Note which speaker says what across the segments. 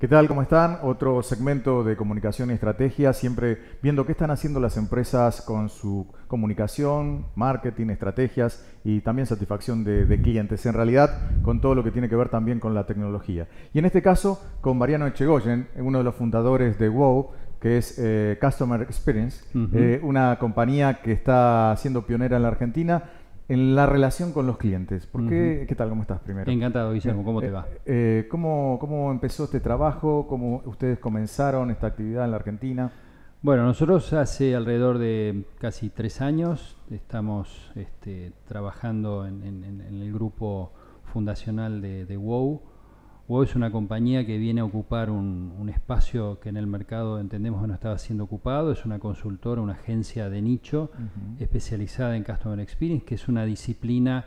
Speaker 1: ¿Qué tal? ¿Cómo están? Otro segmento de comunicación y estrategia, siempre viendo qué están haciendo las empresas con su comunicación, marketing, estrategias y también satisfacción de, clientes, en realidad con todo lo que tiene que ver también con la tecnología. Y en este caso con Mariano Echegoyen, uno de los fundadores de WOW, que es eh, Customer Experience, eh, una compañía que está siendo pionera en la Argentina en la relación con los clientes. ¿Por qué, tal? ¿Cómo estás primero? Encantado,
Speaker 2: Guillermo. ¿Cómo te va?
Speaker 1: Eh, eh, ¿cómo, empezó este trabajo?
Speaker 2: ¿Cómo ustedes comenzaron esta actividad en la Argentina? Bueno, nosotros hace alrededor de casi tres años estamos este, trabajando en, el grupo fundacional de WOW o es una compañía que viene a ocupar un, espacio que en el mercado entendemos que no estaba siendo ocupado, es una consultora, una agencia de nicho especializada en Customer Experience, que es una disciplina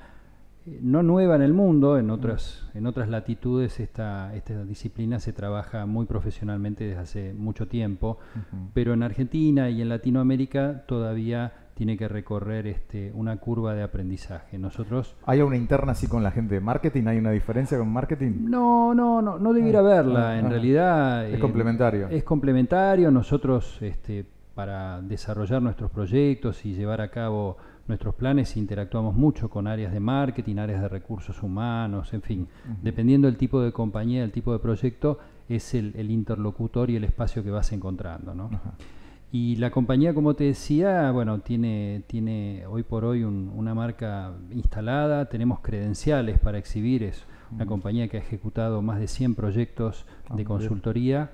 Speaker 2: eh, no nueva en el mundo, en otras, en otras latitudes esta, esta disciplina se trabaja muy profesionalmente desde hace mucho tiempo, pero en Argentina y en Latinoamérica todavía tiene que recorrer este, una curva de aprendizaje. Nosotros ¿Hay una
Speaker 1: interna así con la gente de marketing? ¿Hay una diferencia con marketing?
Speaker 2: No, no, no, no debiera haberla. Ah, ah, en realidad es eh, complementario. Es complementario. Nosotros este, para desarrollar nuestros proyectos y llevar a cabo nuestros planes interactuamos mucho con áreas de marketing, áreas de recursos humanos, en fin, dependiendo del tipo de compañía, del tipo de proyecto, es el, interlocutor y el espacio que vas encontrando. ¿no? Y la compañía, como te decía, bueno, tiene, tiene hoy por hoy una marca instalada, tenemos credenciales para exhibir, es una compañía que ha ejecutado más de 100 proyectos de ah, consultoría,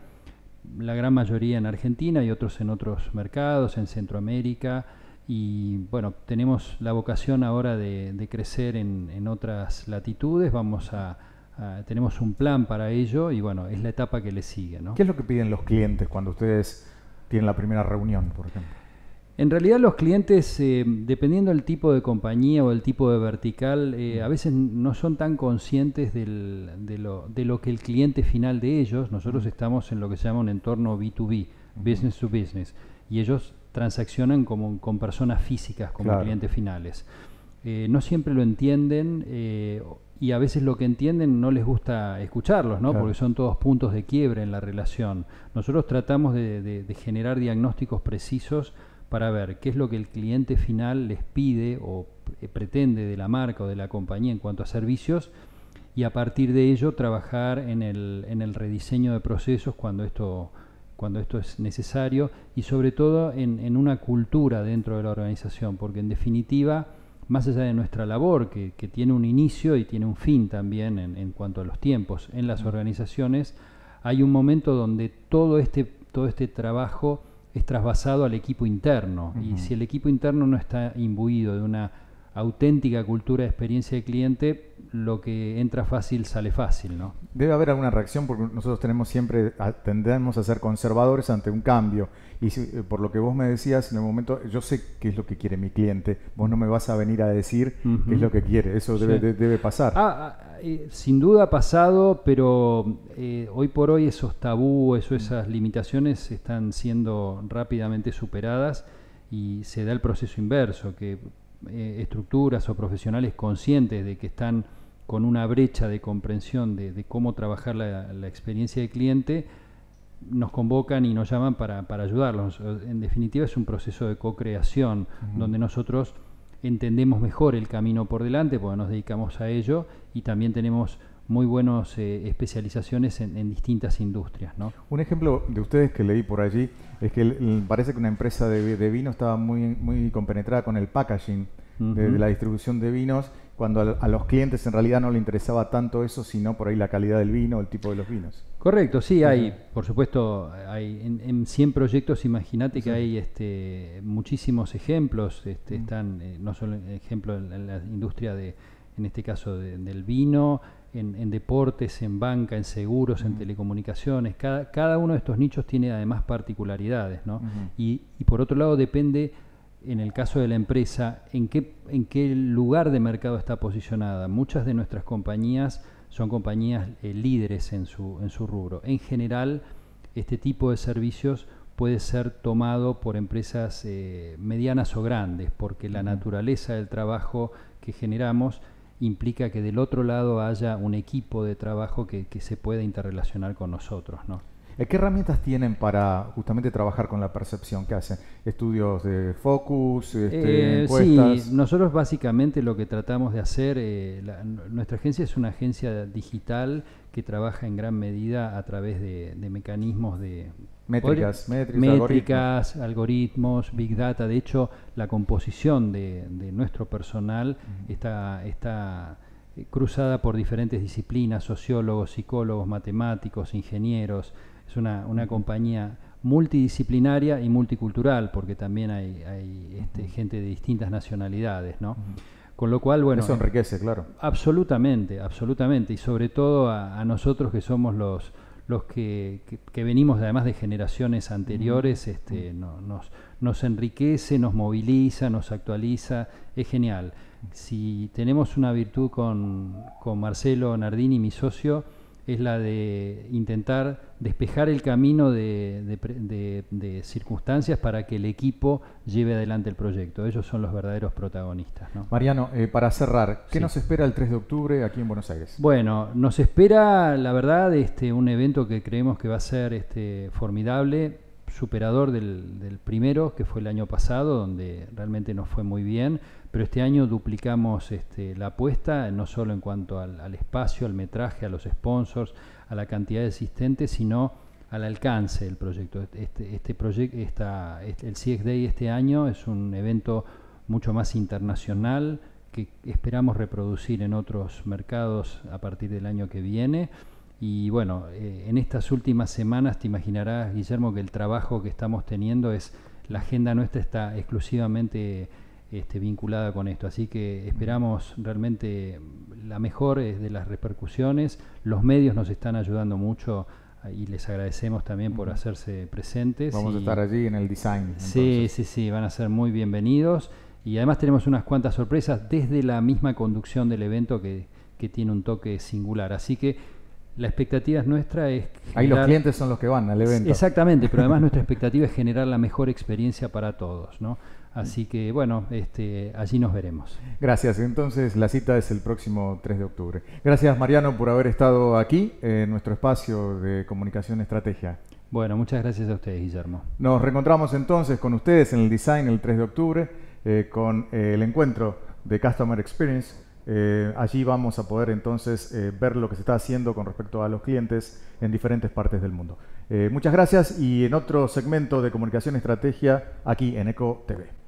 Speaker 2: la gran mayoría en Argentina y otros en otros mercados, en Centroamérica, y bueno, tenemos la vocación ahora de, crecer en, otras latitudes, vamos a, tenemos un plan para ello y bueno, es la etapa que le sigue. ¿Qué es lo que piden los clientes cuando ustedes tienen la primera reunión, por ejemplo? En realidad los clientes, eh, dependiendo del tipo de compañía o el tipo de vertical, eh, a veces no son tan conscientes de, lo, que el cliente final de ellos, nosotros estamos en lo que se llama un entorno B2B, business to business, y ellos transaccionan como, con personas físicas como clientes finales. Eh, no siempre lo entienden y a veces lo que entienden no les gusta escucharlos, ¿no? porque son todos puntos de quiebre en la relación. Nosotros tratamos de, generar diagnósticos precisos para ver qué es lo que el cliente final les pide o eh, pretende de la marca o de la compañía en cuanto a servicios y a partir de ello trabajar en el, en el rediseño de procesos cuando esto cuando esto es necesario y sobre todo en, en una cultura dentro de la organización, porque en definitiva más allá de nuestra labor, que, tiene un inicio y tiene un fin también en, cuanto a los tiempos, en las mm. organizaciones hay un momento donde todo este, todo este trabajo es trasvasado al equipo interno. Y si el equipo interno no está imbuido de una auténtica cultura de experiencia de cliente, lo que entra fácil sale fácil, ¿no?
Speaker 1: Debe haber alguna reacción porque nosotros tenemos siempre, tendemos a ser conservadores ante un cambio. Y eh, por lo que vos me decías en el momento, yo sé qué es lo que quiere mi cliente, vos no me vas a venir a decir qué es lo que quiere, eso debe, pasar. Ah,
Speaker 2: ah, eh, sin duda ha pasado, pero eh, hoy por hoy esos tabúes o mm. esas limitaciones están siendo rápidamente superadas y se da el proceso inverso, que eh, estructuras o profesionales conscientes de que están con una brecha de comprensión de, cómo trabajar la, experiencia del cliente, nos convocan y nos llaman para, ayudarlos. En definitiva es un proceso de co-creación donde nosotros entendemos mejor el camino por delante, porque nos dedicamos a ello y también tenemos muy buenas eh, especializaciones en, distintas industrias. ¿no?
Speaker 1: Un ejemplo de ustedes que leí por allí es que parece que una empresa de, vino estaba muy, muy compenetrada con el packaging de, la distribución de vinos, cuando a, los clientes en realidad no le interesaba tanto eso, sino por ahí la calidad del vino, el tipo de los vinos.
Speaker 2: Correcto, sí, hay, por supuesto, hay en, en 100 proyectos, imagínate que hay este, muchísimos ejemplos, este, mm. están eh, no solo el en, en la industria de, en este caso del vino, en, deportes, en banca, en seguros, en telecomunicaciones. Cada, cada, uno de estos nichos tiene además particularidades, ¿no? y, por otro lado depende en el caso de la empresa, ¿en qué, en qué lugar de mercado está posicionada. Muchas de nuestras compañías son compañías eh, líderes en su, en su rubro. En general, este tipo de servicios puede ser tomado por empresas eh, medianas o grandes, porque la naturaleza del trabajo que generamos implica que del otro lado haya un equipo de trabajo que, que se pueda interrelacionar con nosotros. ¿no?
Speaker 1: Eh, ¿Qué herramientas tienen para justamente trabajar con la percepción que hacen? ¿Estudios de focus? Este, eh, encuestas?
Speaker 2: Sí, nosotros básicamente lo que tratamos de hacer, eh, nuestra agencia es una agencia digital que trabaja en gran medida a través de, mecanismos de Métricas, métricas, algoritmos. big data. De hecho, la composición de, nuestro personal está, está cruzada por diferentes disciplinas, sociólogos, psicólogos, matemáticos, ingenieros, es una, una compañía multidisciplinaria y multicultural, porque también hay, este, gente de distintas nacionalidades, ¿no? Con lo cual, bueno... Eso enriquece, claro. Absolutamente, absolutamente, y sobre todo a, nosotros que somos los, los que, que, venimos además de generaciones anteriores, este, nos, nos enriquece, nos moviliza, nos actualiza, es genial. Si tenemos una virtud con, con Marcelo Nardini, mi socio, es la de intentar despejar el camino de, circunstancias para que el equipo lleve adelante el proyecto. Ellos son los verdaderos protagonistas. Mariano, eh, para cerrar, ¿qué nos espera el 3 de octubre aquí en Buenos Aires? Bueno, nos espera, la verdad, este, un evento que creemos que va a ser este, formidable superador del, primero, que fue el año pasado, donde realmente nos fue muy bien, pero este año duplicamos este, la apuesta, no solo en cuanto al, espacio, al metraje, a los sponsors, a la cantidad de asistentes, sino al alcance del proyecto. Este, este proyecto, está este, el CX Day este año es un evento mucho más internacional que esperamos reproducir en otros mercados a partir del año que viene. Y bueno, eh, en estas últimas semanas te imaginarás, Guillermo, que el trabajo que estamos teniendo es, la agenda nuestra está exclusivamente este, vinculada con esto. Así que esperamos realmente la mejor de las repercusiones. Los medios nos están ayudando mucho eh, y les agradecemos también por hacerse presentes. Vamos a estar allí en el design. Sí, sí, sí, van a ser muy bienvenidos. Y además tenemos unas cuantas sorpresas desde la misma conducción del evento que, que tiene un toque singular. Así que la expectativa nuestra es... Generar... Ahí los clientes son
Speaker 1: los que van al evento. Exactamente, pero además nuestra
Speaker 2: expectativa es generar la mejor experiencia para todos, ¿no? Así que bueno, este, allí nos veremos.
Speaker 1: Gracias, entonces la cita es el próximo 3 de octubre. Gracias Mariano por haber estado aquí en nuestro espacio de comunicación estrategia.
Speaker 2: Bueno, muchas gracias a ustedes, Guillermo. Nos
Speaker 1: reencontramos entonces con ustedes en el design el 3 de octubre eh, con eh, el encuentro de Customer Experience eh, allí vamos a poder entonces eh, ver lo que se está haciendo con respecto a los clientes en diferentes partes del mundo. Eh, muchas gracias y en otro segmento de Comunicación Estrategia aquí en ECO TV.